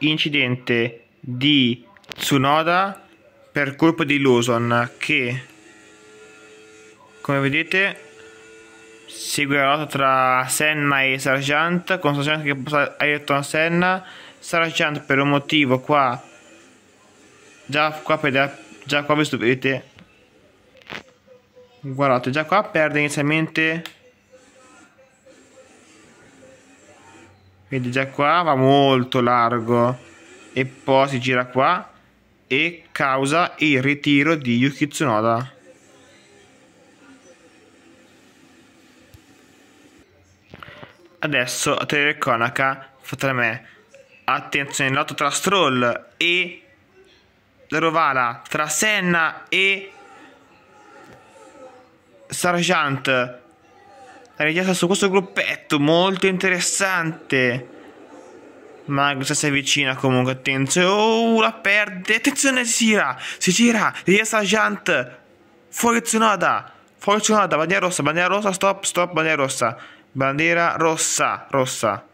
incidente di Tsunoda per colpa di Lawson che come vedete segue la lotta tra Senna e Sargent con Sargent che passa Ayrton Senna Sargent per un motivo qua già qua, per, già qua vi stupite guardate già qua perde inizialmente Vedi già qua va molto largo e poi si gira qua e causa il ritiro di Yuki Tsunoda. Adesso a fatta da me. Attenzione, lotto tra Stroll e Rovala, tra Senna e Sargent la richiesta su questo gruppetto, molto interessante. Magnus si avvicina comunque, attenzione. Oh, la perde. Attenzione, si gira. Si gira. Richiesta Jant. Fuori Tsunoda. Fuori Tsunoda. Bandiera rossa, bandiera rossa, stop, stop, bandiera rossa. Bandiera rossa, rossa.